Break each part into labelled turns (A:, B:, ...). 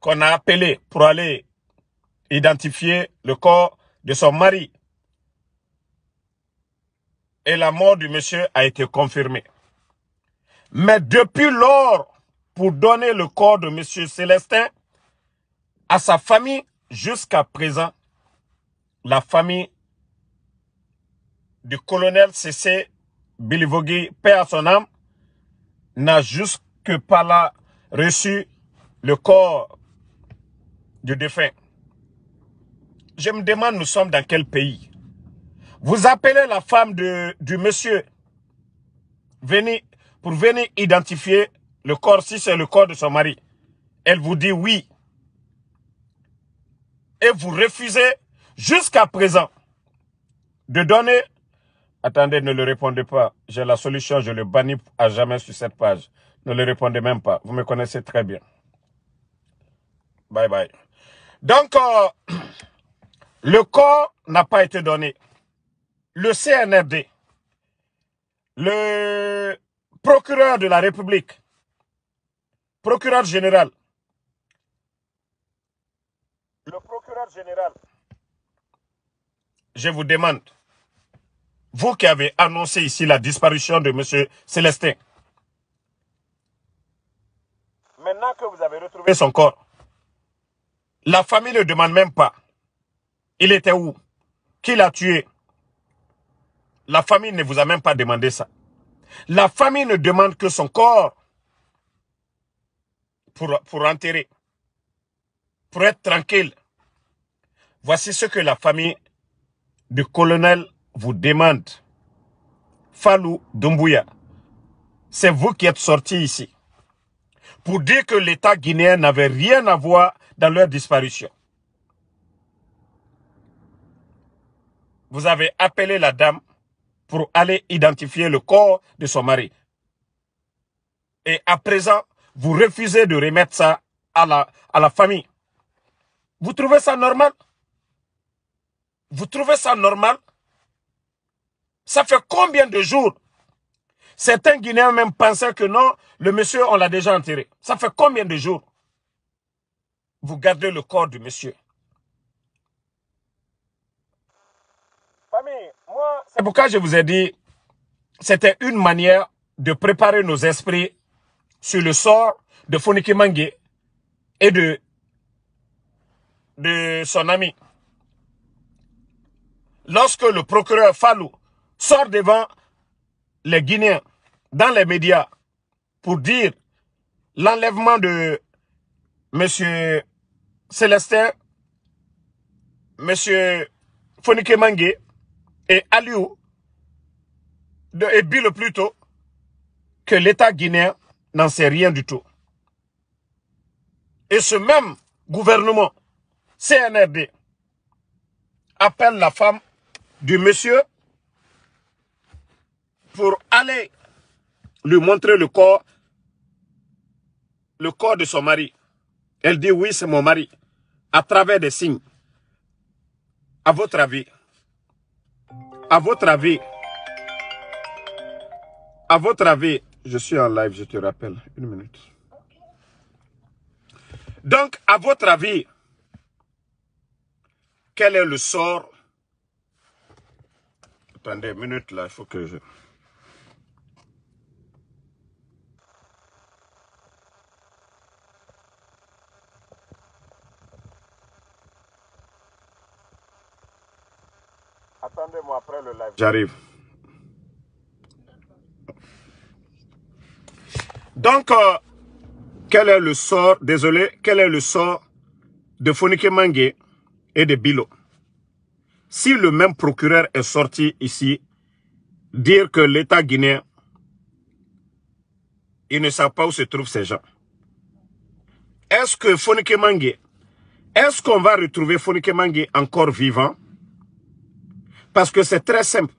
A: qu'on a appelé pour aller identifier le corps de son mari. Et la mort du monsieur a été confirmée. Mais depuis lors, pour donner le corps de monsieur Célestin à sa famille, jusqu'à présent, la famille du colonel C.C. Bilivogui, père à son âme, n'a jusque pas là reçu le corps du défunt. Je me demande, nous sommes dans quel pays Vous appelez la femme de, du monsieur venez, pour venir identifier le corps, si c'est le corps de son mari. Elle vous dit oui. Et vous refusez jusqu'à présent de donner... Attendez, ne le répondez pas. J'ai la solution, je le bannis à jamais sur cette page. Ne le répondez même pas. Vous me connaissez très bien. Bye bye. Donc, euh, le corps n'a pas été donné. Le CNRD, le procureur de la République, procureur général, le procureur général, je vous demande, vous qui avez annoncé ici la disparition de M. Célestin, maintenant que vous avez retrouvé son corps, la famille ne demande même pas. Il était où Qui l'a tué La famille ne vous a même pas demandé ça. La famille ne demande que son corps pour, enterrer, pour être tranquille. Voici ce que la famille du colonel vous demande. Falou Dumbuya, c'est vous qui êtes sorti ici pour dire que l'État guinéen n'avait rien à voir dans leur disparition. Vous avez appelé la dame pour aller identifier le corps de son mari. Et à présent, vous refusez de remettre ça à la, à la famille. Vous trouvez ça normal Vous trouvez ça normal Ça fait combien de jours Certains Guinéens même pensaient que non, le monsieur, on l'a déjà enterré. Ça fait combien de jours vous gardez le corps du monsieur. C'est pourquoi je vous ai dit, c'était une manière de préparer nos esprits sur le sort de Foniki Mangue et de, de son ami. Lorsque le procureur Fallou sort devant les Guinéens dans les médias pour dire l'enlèvement de monsieur Célestin, M. Fonike Mange et Aliou, de, et plus tôt que l'État guinéen n'en sait rien du tout. Et ce même gouvernement, CNRD, appelle la femme du monsieur pour aller lui montrer le corps, le corps de son mari. Elle dit oui, c'est mon mari à travers des signes. À votre avis, à votre avis, à votre avis, je suis en live, je te rappelle, une minute. Donc, à votre avis, quel est le sort Attendez une minute là, il faut que je... après le J'arrive. Donc, euh, quel est le sort, désolé, quel est le sort de Fonike Mangue et de Bilo Si le même procureur est sorti ici, dire que l'État guinéen, il ne sait pas où se trouvent ces gens. Est-ce que Fonike Mangue, est-ce qu'on va retrouver Fonike Mangue encore vivant parce que c'est très simple.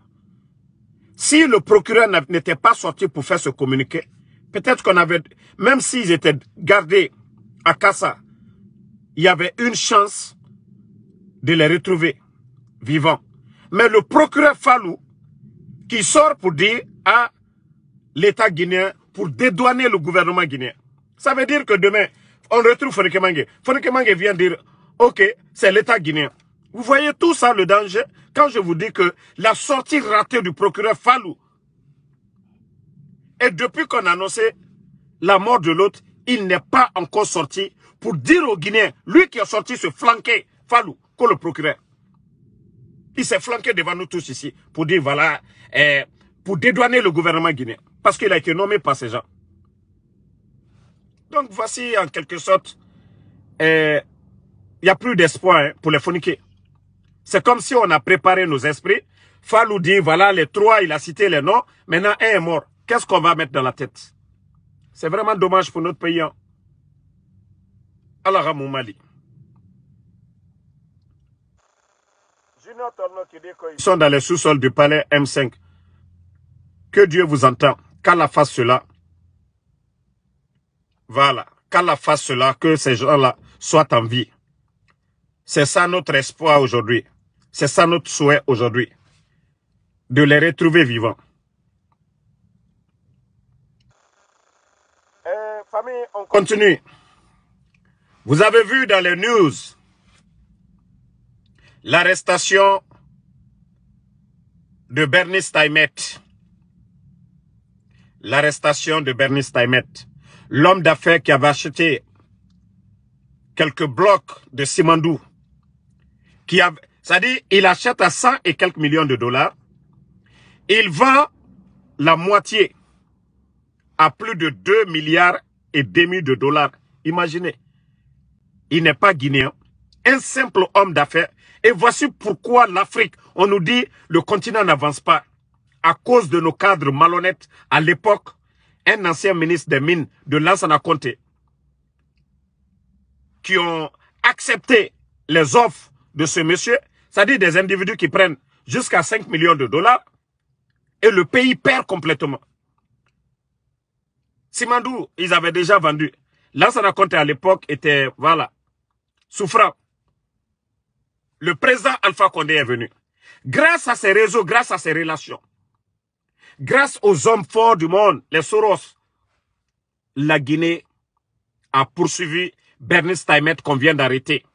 A: Si le procureur n'était pas sorti pour faire ce communiqué, peut-être qu'on avait, même s'ils étaient gardés à Kassa, il y avait une chance de les retrouver vivants. Mais le procureur Falou, qui sort pour dire à l'État guinéen, pour dédouaner le gouvernement guinéen. Ça veut dire que demain, on retrouve Fonike Mange. vient dire, ok, c'est l'État guinéen. Vous voyez tout ça, le danger, quand je vous dis que la sortie ratée du procureur Fallou, et depuis qu'on a annoncé la mort de l'autre, il n'est pas encore sorti pour dire aux Guinéens, lui qui est sorti se flanquer, Fallou, que le procureur. Il s'est flanqué devant nous tous ici pour dire, voilà, eh, pour dédouaner le gouvernement guinéen. Parce qu'il a été nommé par ces gens. Donc voici en quelque sorte, eh, il n'y a plus d'espoir hein, pour les phoniqués. C'est comme si on a préparé nos esprits. Fallou dit, voilà les trois, il a cité les noms. Maintenant, un est mort. Qu'est-ce qu'on va mettre dans la tête C'est vraiment dommage pour notre pays. Hein. Allah Mali. Ils sont dans les sous-sols du palais M5. Que Dieu vous entende. Qu'Allah fasse cela. Voilà. Qu'Allah fasse cela, que ces gens-là soient en vie. C'est ça notre espoir aujourd'hui. C'est ça notre souhait aujourd'hui, de les retrouver vivants. Euh, famille, on continue. Vous avez vu dans les news l'arrestation de Bernie Taimet. L'arrestation de Bernie Steinmet, l'homme d'affaires qui avait acheté quelques blocs de Simandou, qui, avait, c'est-à-dire, il achète à 100 et quelques millions de dollars. Il vend la moitié à plus de 2 milliards et demi de dollars. Imaginez. Il n'est pas guinéen. Un simple homme d'affaires. Et voici pourquoi l'Afrique, on nous dit, le continent n'avance pas. À cause de nos cadres malhonnêtes, à l'époque, un ancien ministre des Mines de Lansana Conté, qui ont accepté les offres de ce monsieur c'est-à-dire des individus qui prennent jusqu'à 5 millions de dollars et le pays perd complètement. Simandou, ils avaient déjà vendu. ça Conte à l'époque était, voilà, souffrant. Le président Alpha Condé est venu. Grâce à ses réseaux, grâce à ses relations, grâce aux hommes forts du monde, les Soros, la Guinée a poursuivi Bernice Taimet qu'on vient d'arrêter.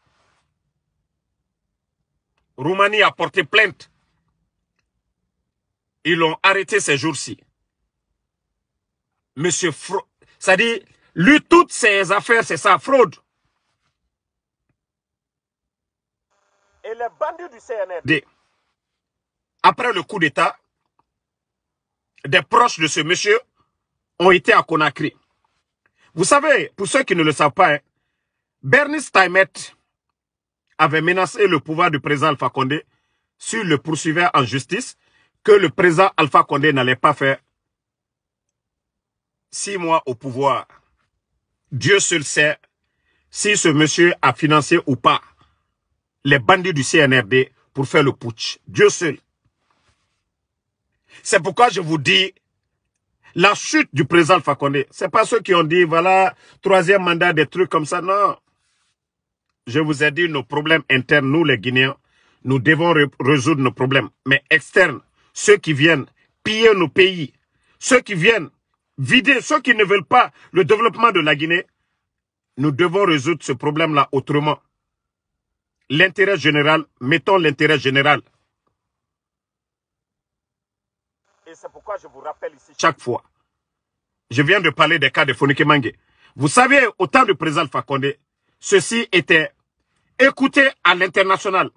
A: Roumanie a porté plainte. Ils l'ont arrêté ces jours-ci. Monsieur Fro... Ça dit, lui, toutes ses affaires, c'est ça, fraude. Et les bandits du CNRD. Après le coup d'État, des proches de ce monsieur ont été à Conakry. Vous savez, pour ceux qui ne le savent pas, hein, Bernice Bernie avait menacé le pouvoir du président Alpha Condé sur le poursuivait en justice, que le président Alpha Condé n'allait pas faire six mois au pouvoir. Dieu seul sait si ce monsieur a financé ou pas les bandits du CNRD pour faire le putsch. Dieu seul. C'est pourquoi je vous dis, la chute du président Condé. c'est pas ceux qui ont dit, voilà, troisième mandat, des trucs comme ça, non je vous ai dit nos problèmes internes, nous les Guinéens, nous devons résoudre nos problèmes. Mais externes, ceux qui viennent piller nos pays, ceux qui viennent vider, ceux qui ne veulent pas le développement de la Guinée, nous devons résoudre ce problème-là autrement. L'intérêt général, mettons l'intérêt général. Et c'est pourquoi je vous rappelle ici chaque fois. Je viens de parler des cas de Fonike Vous savez, au temps du président Fakonde, ceci était Écoutez, à l'international.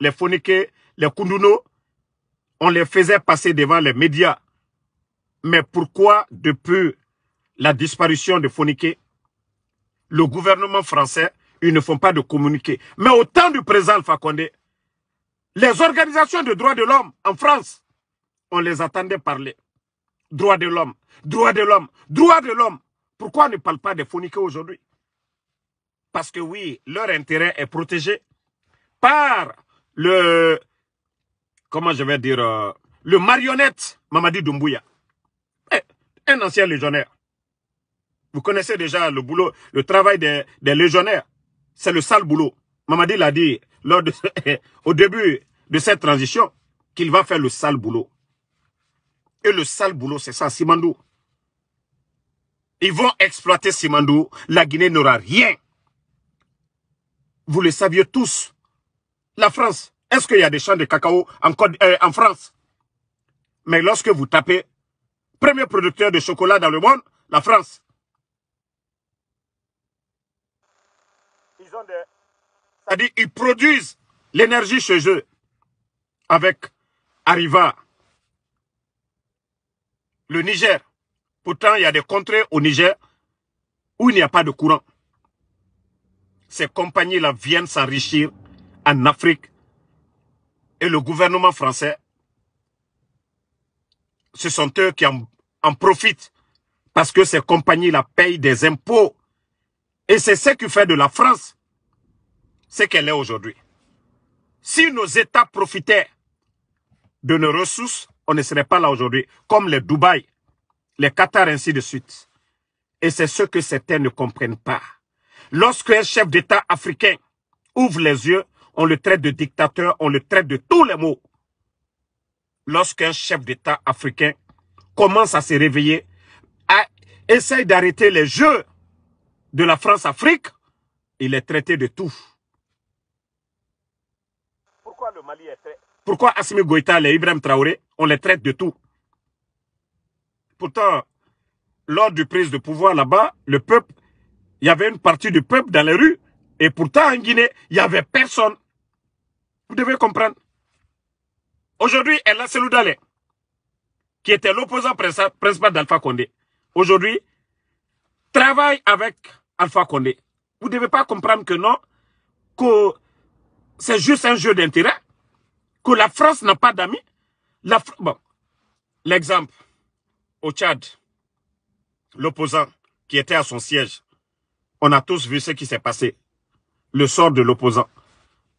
A: Les Fonike, les Kunduno, on les faisait passer devant les médias. Mais pourquoi, depuis la disparition de Fonike, le gouvernement français, ils ne font pas de communiqué. Mais au temps du président Fakonde, les organisations de droits de l'homme en France, on les attendait parler. Droits de l'homme, droits de l'homme, droits de l'homme. Pourquoi on ne parle pas de Fonike aujourd'hui parce que oui, leur intérêt est protégé par le, comment je vais dire, euh, le marionnette Mamadi Doumbouya. Eh, un ancien légionnaire. Vous connaissez déjà le boulot, le travail des, légionnaires. C'est le sale boulot. Mamadi l'a dit lors au début de cette transition qu'il va faire le sale boulot. Et le sale boulot, c'est ça, Simandou. Ils vont exploiter Simandou. La Guinée n'aura rien vous le saviez tous. La France, est-ce qu'il y a des champs de cacao en, euh, en France Mais lorsque vous tapez premier producteur de chocolat dans le monde, la France. Ils C'est-à-dire ils produisent l'énergie chez eux avec Arriva, le Niger. Pourtant, il y a des contrées au Niger où il n'y a pas de courant ces compagnies-là viennent s'enrichir en Afrique et le gouvernement français, ce sont eux qui en, profitent parce que ces compagnies-là payent des impôts. Et c'est ce qui fait de la France ce qu'elle est aujourd'hui. Si nos États profitaient de nos ressources, on ne serait pas là aujourd'hui, comme les Dubaï, les Qatar, ainsi de suite. Et c'est ce que certains ne comprennent pas. Lorsqu'un chef d'État africain ouvre les yeux, on le traite de dictateur, on le traite de tous les mots. Lorsqu'un chef d'État africain commence à se réveiller, à, essaye d'arrêter les jeux de la France-Afrique, il est traité de tout. Pourquoi le Mali est traité Pourquoi Assimi Goïta et Ibrahim Traoré, on les traite de tout Pourtant, lors du prise de pouvoir là-bas, le peuple il y avait une partie du peuple dans les rues, et pourtant en Guinée, il n'y avait personne. Vous devez comprendre. Aujourd'hui, Ella Seloudale, qui était l'opposant principal d'Alpha Condé, aujourd'hui, travaille avec Alpha Condé. Vous ne devez pas comprendre que non, que c'est juste un jeu d'intérêt, que la France n'a pas d'amis. La... Bon, l'exemple au Tchad, l'opposant qui était à son siège, on a tous vu ce qui s'est passé. Le sort de l'opposant.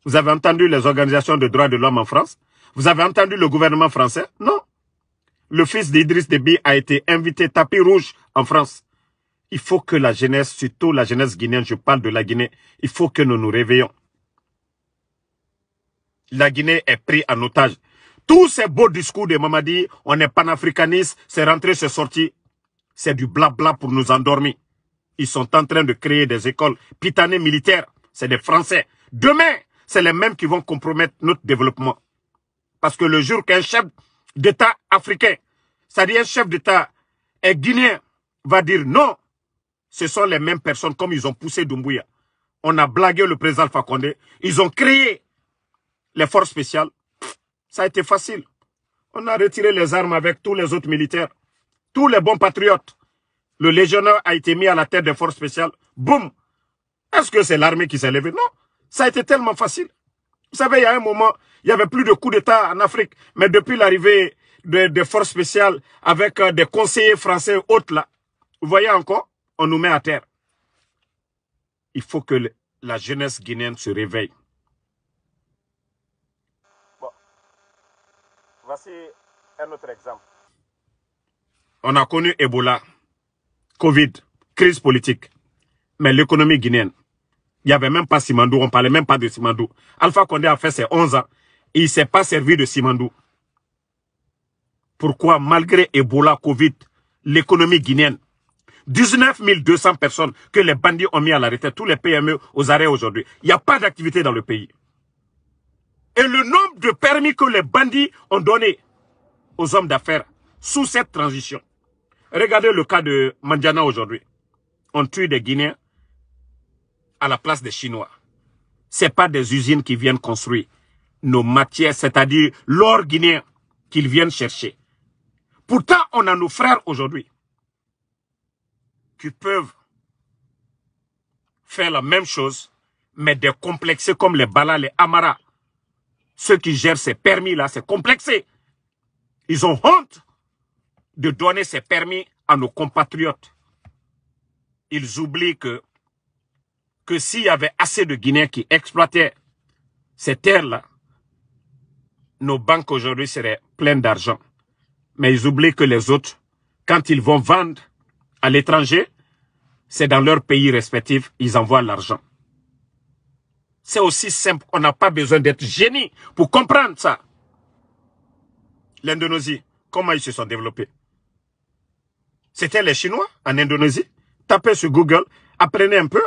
A: Vous avez entendu les organisations de droits de l'homme en France Vous avez entendu le gouvernement français Non. Le fils d'Idriss Déby a été invité tapis rouge en France. Il faut que la jeunesse, surtout la jeunesse guinéenne, je parle de la Guinée, il faut que nous nous réveillons. La Guinée est prise en otage. Tous ces beaux discours de Mamadi, on est panafricaniste, c'est rentré, c'est sorti. C'est du blabla pour nous endormir. Ils sont en train de créer des écoles pitanées militaires. C'est des Français. Demain, c'est les mêmes qui vont compromettre notre développement. Parce que le jour qu'un chef d'État africain, c'est-à-dire un chef d'État guinéen, va dire non, ce sont les mêmes personnes comme ils ont poussé Doumbouya. On a blagué le président Alpha Condé. Ils ont créé les forces spéciales. Ça a été facile. On a retiré les armes avec tous les autres militaires, tous les bons patriotes le légionnaire a été mis à la tête des forces spéciales, boum Est-ce que c'est l'armée qui s'est levée Non, ça a été tellement facile. Vous savez, il y a un moment, il n'y avait plus de coups d'État en Afrique, mais depuis l'arrivée des forces spéciales avec euh, des conseillers français hautes là, vous voyez encore, on nous met à terre. Il faut que la jeunesse guinéenne se réveille. Bon. Voici un autre exemple. On a connu Ebola. Covid, crise politique. Mais l'économie guinéenne, il n'y avait même pas Simandou, on ne parlait même pas de Simandou. Alpha Condé a fait ses 11 ans il ne s'est pas servi de Simandou. Pourquoi, malgré Ebola, Covid, l'économie guinéenne, 19 200 personnes que les bandits ont mis à l'arrêt, tous les PME aux arrêts aujourd'hui, il n'y a pas d'activité dans le pays. Et le nombre de permis que les bandits ont donné aux hommes d'affaires sous cette transition. Regardez le cas de Mandiana aujourd'hui. On tue des Guinéens à la place des Chinois. C'est pas des usines qui viennent construire nos matières, c'est-à-dire l'or guinéen qu'ils viennent chercher. Pourtant, on a nos frères aujourd'hui qui peuvent faire la même chose, mais des complexés comme les Bala, les Amara. Ceux qui gèrent ces permis-là, c'est complexé. Ils ont honte de donner ces permis à nos compatriotes. Ils oublient que, que s'il y avait assez de Guinéens qui exploitaient ces terres-là, nos banques aujourd'hui seraient pleines d'argent. Mais ils oublient que les autres, quand ils vont vendre à l'étranger, c'est dans leur pays respectif, ils envoient l'argent. C'est aussi simple, on n'a pas besoin d'être génie pour comprendre ça. L'Indonésie, comment ils se sont développés c'était les Chinois en Indonésie. Tapez sur Google, apprenez un peu,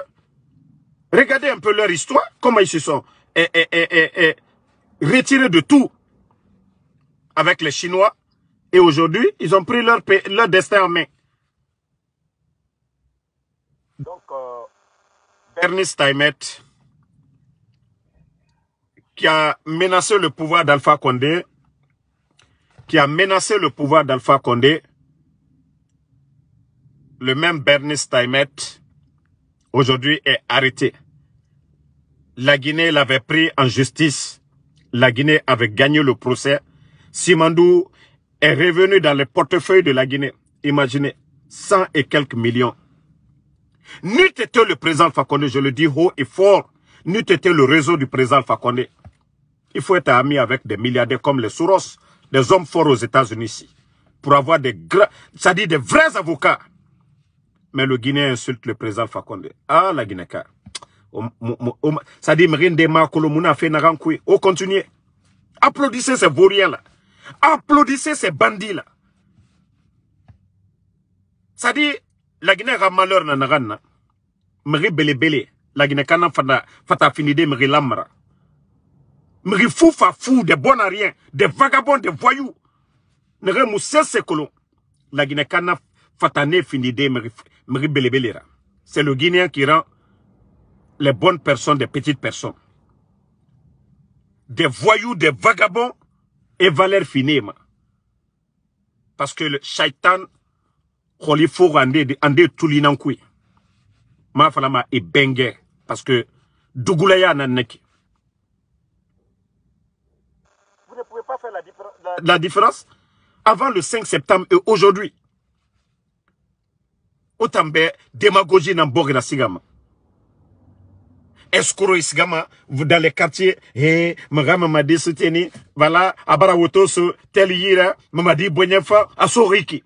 A: regardez un peu leur histoire, comment ils se sont eh, eh, eh, retirés de tout avec les Chinois. Et aujourd'hui, ils ont pris leur, destin en main. Donc, euh, Bernie qui a menacé le pouvoir d'Alpha Condé, qui a menacé le pouvoir d'Alpha Condé, le même Bernie Steinmet, aujourd'hui est arrêté. La Guinée l'avait pris en justice. La Guinée avait gagné le procès. Simandou est revenu dans le portefeuille de la Guinée. Imaginez, 100 et quelques millions. N'eût été le président Fakonde, je le dis haut et fort, n'eût été le réseau du président Fakonde. Il faut être ami avec des milliardaires comme les Souros, des hommes forts aux États-Unis pour avoir des, ça dit des vrais avocats mais le Guiné insulte le président Fakonde. Ah, la guinée Ça dit, Mérine Dema, fait Fénarankoui. Oh, continuez. Applaudissez ces vauriens-là. Applaudissez ces bandits-là. Ça dit, la Guinée a malheur hein. na nagana. Mri bele La Guinée kana fata, fata finide mri lamra. Mri foufa fou, des bons à rien, des vagabonds, des voyous. moussé se La Guinée kana fait finide mri c'est le Guinéen qui rend les bonnes personnes des petites personnes. Des voyous, des vagabonds et Valère Finema. Parce que le shaitan, il faut ande Ma falama et bengue. Parce que Dougoulaya nanaki. Vous ne pouvez pas faire la, la... la différence avant le 5 septembre et aujourd'hui. Autant demagogie n'a bɔgina siga sigama. escro e sigama dans les quartiers he magama mamadi suteni Voilà, abara bara woto yira mamadi boɲɛfa à riki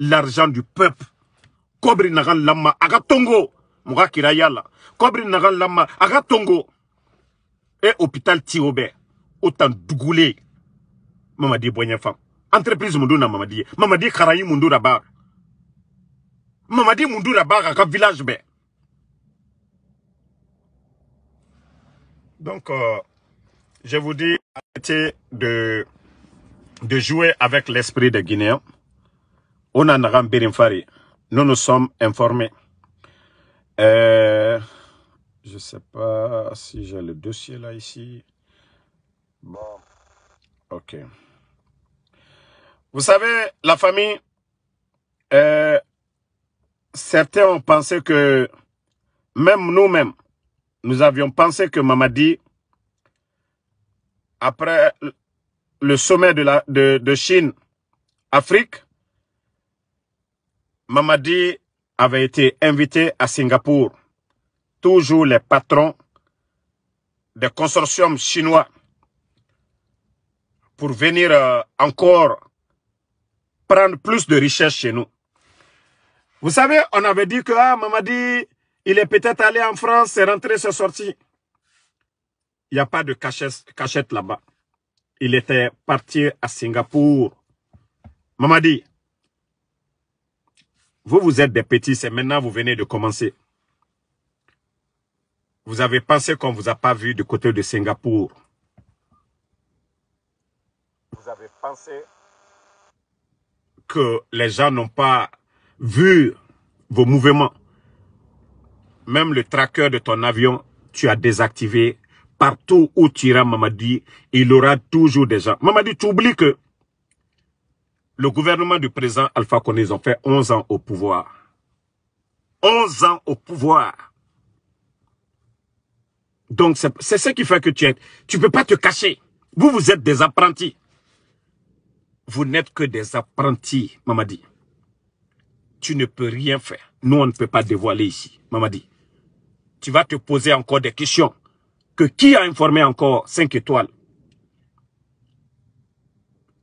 A: l'argent du peuple kobri nagan lamma Agatongo. ka yala kobri nagan lamma Agatongo. Et tongo e hôpital Tiobe. Autant otan mamadi boɲɛfa entreprise munduna mamadi mamadi karayi mun do mamadi village ben. donc euh, je vous dis arrêtez de de jouer avec l'esprit de Guinéens on a nous nous sommes informés euh, je ne sais pas si j'ai le dossier là ici. Bon. Ok. Vous savez, la famille, euh, certains ont pensé que, même nous-mêmes, nous avions pensé que Mamadi, après le sommet de, de, Chine-Afrique, Mamadi avait été invité à Singapour. Toujours les patrons des consortiums chinois pour venir euh, encore prendre plus de richesses chez nous. Vous savez, on avait dit que ah, Mamadi, il est peut-être allé en France, c'est rentré, c'est sorti. Il n'y a pas de cachette, là-bas. Il était parti à Singapour. Mamadi, vous, vous êtes des petits, c'est maintenant vous venez de commencer. Vous avez pensé qu'on ne vous a pas vu du côté de Singapour. Vous avez pensé que les gens n'ont pas vu vos mouvements, même le tracker de ton avion, tu as désactivé. Partout où tu iras, Mamadi, il aura toujours des gens. Mamadi, tu oublies que le gouvernement du président Alpha Condé, ils ont fait 11 ans au pouvoir. 11 ans au pouvoir. Donc, c'est ce qui fait que tu es. Tu peux pas te cacher. Vous, vous êtes des apprentis. Vous n'êtes que des apprentis, Mamadi tu ne peux rien faire. Nous, on ne peut pas dévoiler ici, Mamadi. Tu vas te poser encore des questions. Que qui a informé encore 5 étoiles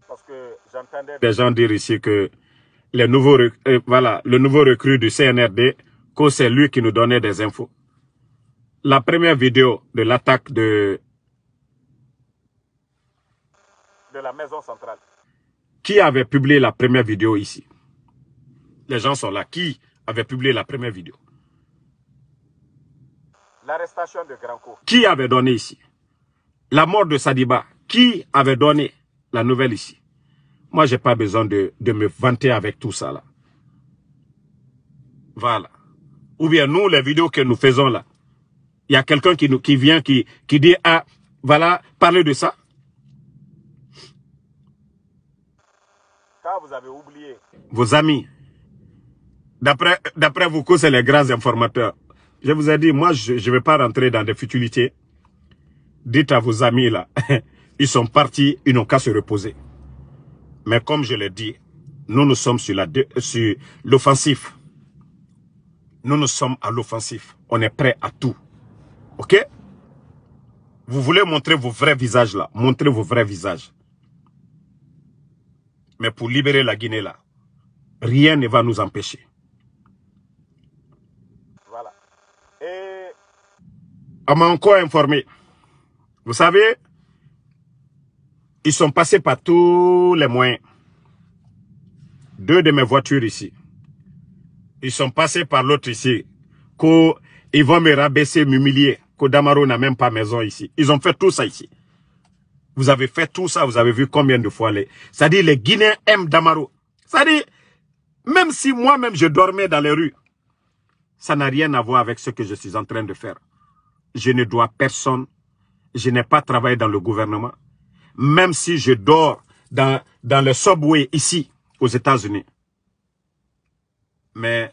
A: Parce que j'entendais des gens dire ici que les nouveaux, euh, voilà, le nouveau recru du CNRD, que c'est lui qui nous donnait des infos. La première vidéo de l'attaque de... De la maison centrale. Qui avait publié la première vidéo ici les gens sont là. Qui avait publié la première vidéo L'arrestation de Granco. Qui avait donné ici La mort de Sadiba. Qui avait donné la nouvelle ici Moi, n'ai pas besoin de, me vanter avec tout ça là. Voilà. Ou bien nous, les vidéos que nous faisons là, il y a quelqu'un qui, vient, qui, qui dit, ah, voilà, parlez de ça. Quand vous avez oublié. Vos amis, D'après, d'après vous, c'est les grands informateurs. Je vous ai dit, moi, je ne vais pas rentrer dans des futilités. Dites à vos amis là, ils sont partis, ils n'ont qu'à se reposer. Mais comme je l'ai dit, nous nous sommes sur la sur l'offensif. Nous nous sommes à l'offensif. On est prêt à tout. OK Vous voulez montrer vos vrais visages là, montrez vos vrais visages. Mais pour libérer la Guinée là, rien ne va nous empêcher. on m'a encore informé. Vous savez, ils sont passés par tous les moyens. Deux de mes voitures ici. Ils sont passés par l'autre ici. Qu'ils vont me rabaisser, m'humilier. Que Damaro n'a même pas maison ici. Ils ont fait tout ça ici. Vous avez fait tout ça, vous avez vu combien de fois les... cest à les Guinéens aiment Damaro. C'est-à-dire, même si moi-même je dormais dans les rues, ça n'a rien à voir avec ce que je suis en train de faire je ne dois personne, je n'ai pas travaillé dans le gouvernement, même si je dors dans, dans le subway ici, aux États-Unis. Mais,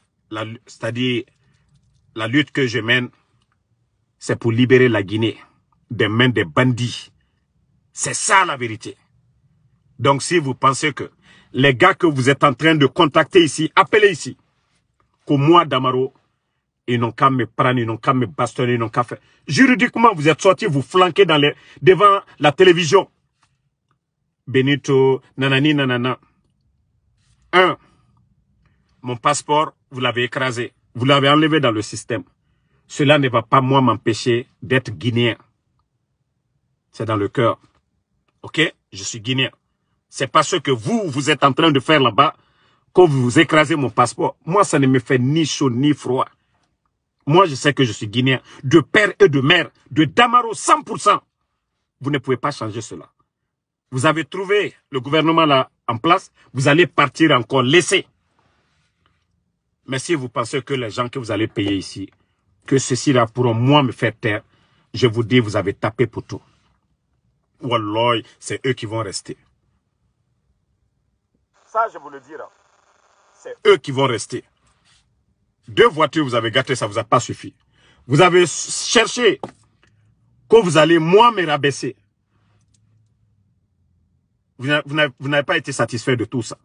A: c'est-à-dire, la lutte que je mène, c'est pour libérer la Guinée des mains des bandits. C'est ça la vérité. Donc si vous pensez que les gars que vous êtes en train de contacter ici, appelez ici, que moi, Damaro, ils n'ont qu'à me prendre, ils n'ont qu'à me bastonner, ils n'ont qu'à faire. Juridiquement, vous êtes sortis, vous flanquez devant la télévision. Benito, nanani, nanana. Un, mon passeport, vous l'avez écrasé. Vous l'avez enlevé dans le système. Cela ne va pas, moi, m'empêcher d'être guinéen. C'est dans le cœur. OK Je suis guinéen. C'est ce que vous, vous êtes en train de faire là-bas vous vous écrasez mon passeport. Moi, ça ne me fait ni chaud ni froid. Moi, je sais que je suis guinéen, de père et de mère, de Damaro 100%. Vous ne pouvez pas changer cela. Vous avez trouvé le gouvernement là en place, vous allez partir encore laisser. Mais si vous pensez que les gens que vous allez payer ici, que ceux-ci-là pourront moins me faire taire, je vous dis, vous avez tapé pour tout. Wallah, c'est eux qui vont rester. Ça, je vous le dis C'est eux qui vont rester. Deux voitures, vous avez gâté, ça vous a pas suffi. Vous avez cherché que vous allez moi, me rabaisser. Vous n'avez pas été satisfait de tout ça.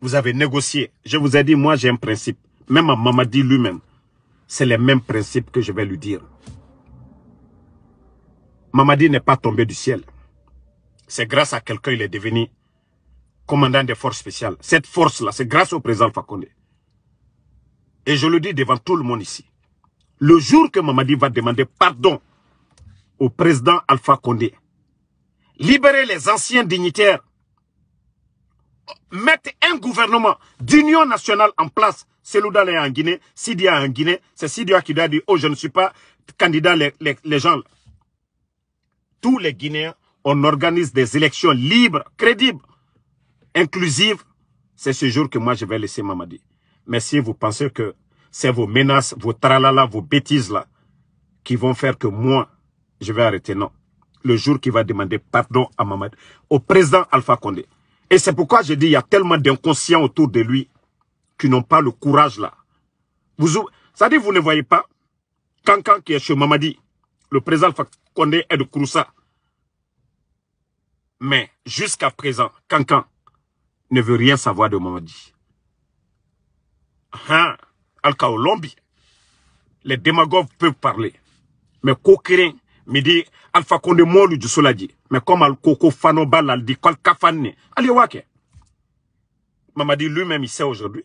A: Vous avez négocié. Je vous ai dit, moi j'ai un principe. Même à Mamadi lui-même, c'est le même principe que je vais lui dire. Mamadi n'est pas tombé du ciel. C'est grâce à quelqu'un il est devenu commandant des forces spéciales. Cette force-là, c'est grâce au président Fakonde et je le dis devant tout le monde ici, le jour que Mamadi va demander pardon au président Alpha Condé, libérer les anciens dignitaires, mettre un gouvernement d'union nationale en place, c'est est en Guinée, Sidia en Guinée, c'est Sidia qui doit dire, oh je ne suis pas candidat, les, gens. Tous les Guinéens, on organise des élections libres, crédibles, inclusives. C'est ce jour que moi je vais laisser Mamadi. Mais si vous pensez que c'est vos menaces, vos tralala, vos bêtises là, qui vont faire que moi, je vais arrêter, non. Le jour qui va demander pardon à Mamadi au président Alpha Condé. Et c'est pourquoi je dis, il y a tellement d'inconscients autour de lui qui n'ont pas le courage là. Vous, ça dit, vous ne voyez pas Kankan qui est chez Mamadi, le président Alpha Condé est de Kouroussa. Mais jusqu'à présent, Cancan ne veut rien savoir de Mamadi hein, Al-Kaolombi, les démagogues peuvent parler. Mais me dit Alpha Condé Molu du Soladi. Mais comme Al-Koko Fanobal, al dit Kol Kafane, Maman dit lui-même, il sait aujourd'hui.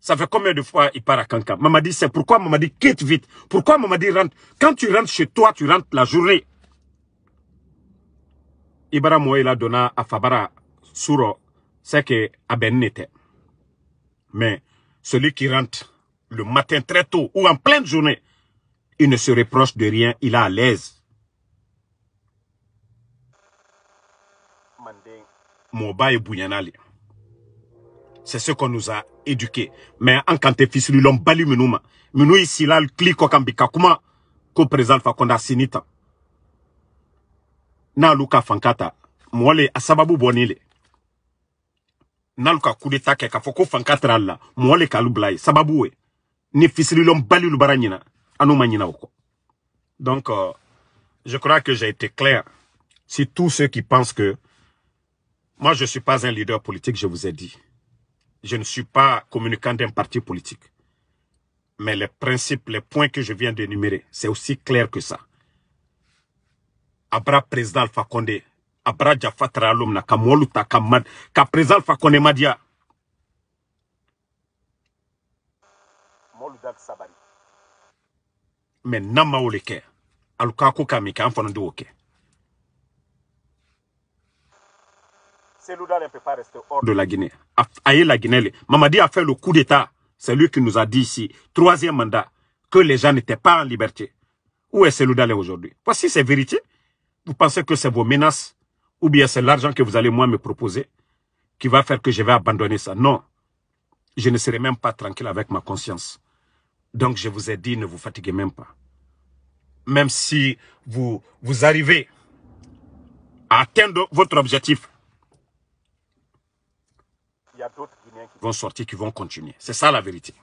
A: Ça fait combien de fois il part à Kanka dit c'est pourquoi dit quitte vite. Pourquoi dit, rentre Quand tu rentres chez toi, tu rentres la journée. Ibara Moïla donna à Fabara suro c'est que Aben était mais celui qui rentre le matin très tôt ou en pleine journée, il ne se reproche de rien, il est à l'aise. C'est ce qu'on nous a éduqué. Mais en tant que fils lui l'homme balu, minouma. nous, ici là, le clic au Comment qu'on présente a Sinita? Na luka fankata. Mwale asababu bonile donc euh, je crois que j'ai été clair si tous ceux qui pensent que moi je suis pas un leader politique je vous ai dit je ne suis pas communicant d'un parti politique mais les principes les points que je viens d'énumérer c'est aussi clair que ça abra président Alpha Condé abraja fatra Alumna, Kamoluta, Kamad, kaprezal Fakonemadia. ka fa nama madiya mɛ Sabari. Mais ne peut pas rester de la Guinée. Aïe la Guinée. Mamadi a fait le coup d'État. C'est lui qui nous a dit ici, troisième mandat, que les gens n'étaient pas en liberté. Où est d'aller aujourd'hui Voici c'est vérité Vous pensez que c'est vos menaces ou bien c'est l'argent que vous allez moi me proposer qui va faire que je vais abandonner ça. Non, je ne serai même pas tranquille avec ma conscience. Donc je vous ai dit, ne vous fatiguez même pas. Même si vous, vous arrivez à atteindre votre objectif, il y a d'autres qui vont sortir, qui vont continuer. C'est ça la vérité.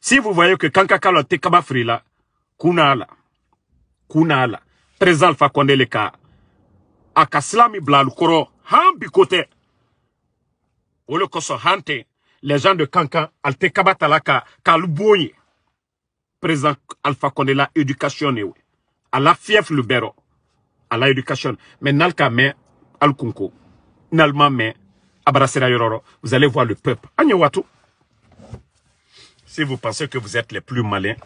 A: Si vous voyez que Kankakalo là, Kuna, là. Kunala alpha konde le ka a Caslamibla sira le les gens de kankan Alte Kabatalaka, kaba président alpha Kondela la éducation la fief libéro, à la mais Nalka ka mɛn kunko vous allez voir le peuple Agnewatu, si vous pensez que vous êtes les plus malins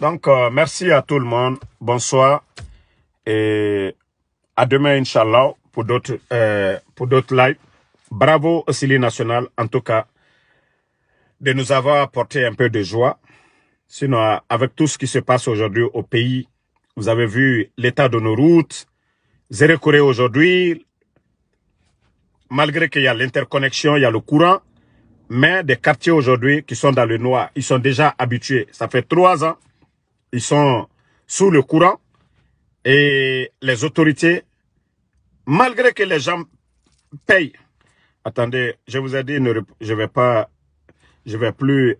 A: donc, euh, merci à tout le monde. Bonsoir. Et à demain, Inch'Allah, pour d'autres euh, d'autres lives. Bravo au National, en tout cas, de nous avoir apporté un peu de joie. Sinon, avec tout ce qui se passe aujourd'hui au pays, vous avez vu l'état de nos routes. Zéro Corée aujourd'hui, malgré qu'il y a l'interconnexion, il y a le courant, mais des quartiers aujourd'hui qui sont dans le noir, ils sont déjà habitués. Ça fait trois ans ils sont sous le courant et les autorités, malgré que les gens payent, attendez, je vous ai dit, je vais pas, je vais plus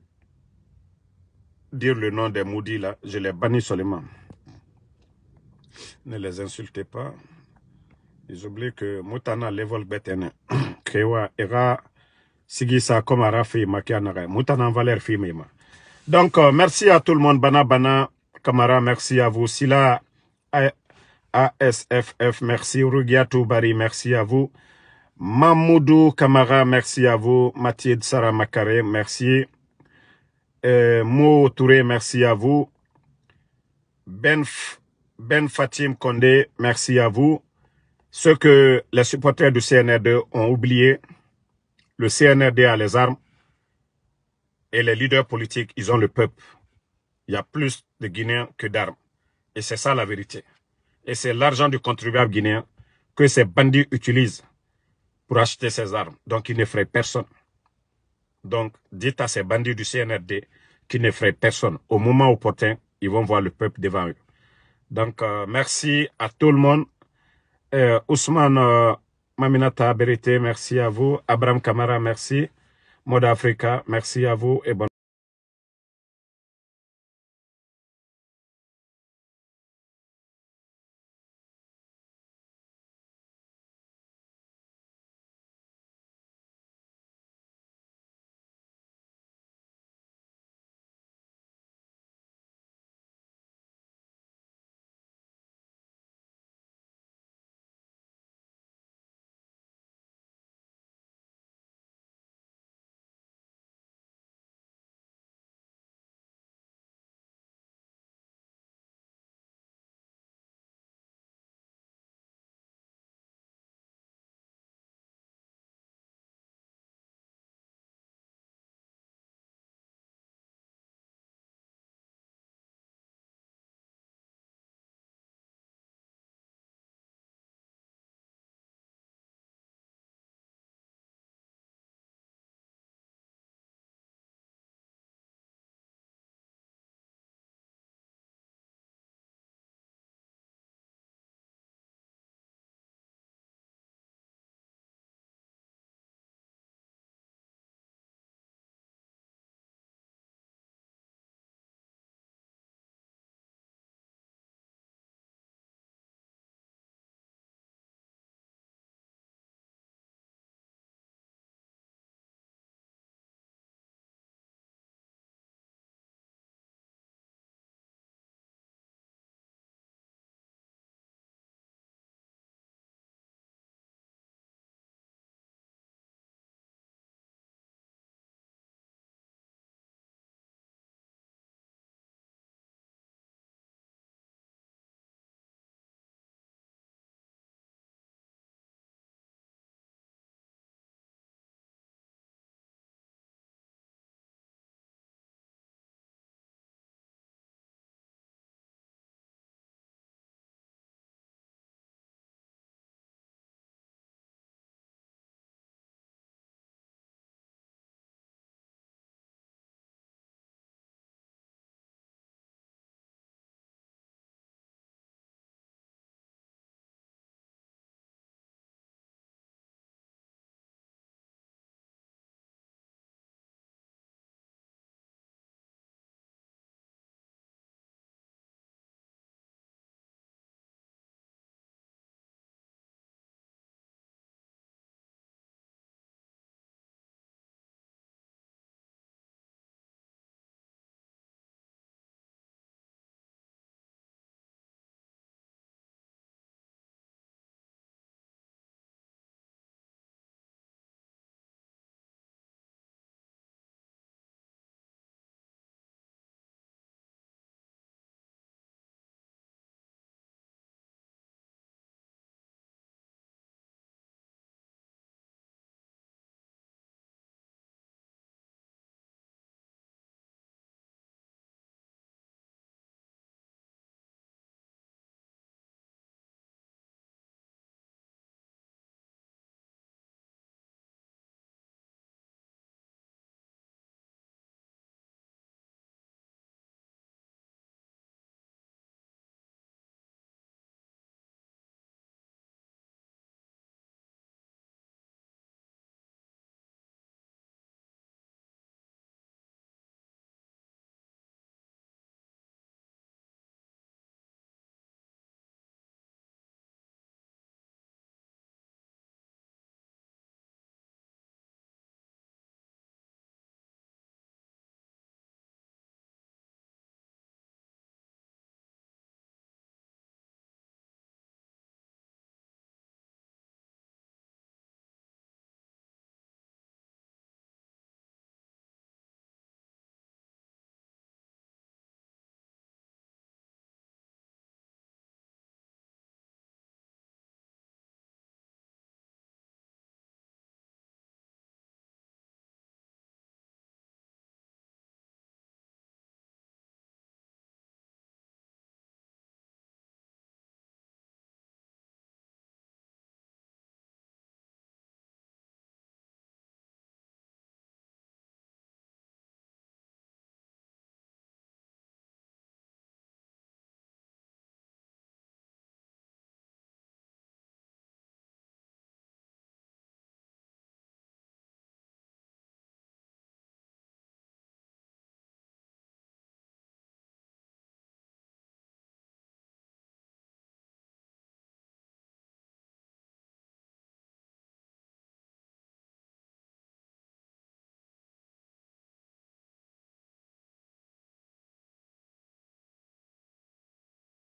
A: dire le nom des maudits là, je les bannis seulement. Ne les insultez pas. Ils oublient que Moutana Levol Betene, Era Sigisa Valer Donc, euh, merci à tout le monde, Bana Bana. Camara, merci à vous. Sila ASFF, merci. Rugiatou Bari, merci à vous. Mamoudou Camara, merci à vous. Mathilde Sarah Makare, merci. Euh, Mou Touré, merci à vous. Ben ben Fatim Kondé, merci à vous. Ce que les supporters du CNRD ont oublié, le CNRD a les armes et les leaders politiques, ils ont le peuple. Il y a plus de Guinéens que d'armes. Et c'est ça la vérité. Et c'est l'argent du contribuable guinéen que ces bandits utilisent pour acheter ces armes. Donc, ils ne feraient personne. Donc, dites à ces bandits du CNRD qu'ils feraient personne. Au moment opportun, ils vont voir le peuple devant eux. Donc, euh, merci à tout le monde. Euh, Ousmane euh, Maminata merci à vous. Abraham Kamara, merci. Mode Africa, merci à vous et bonne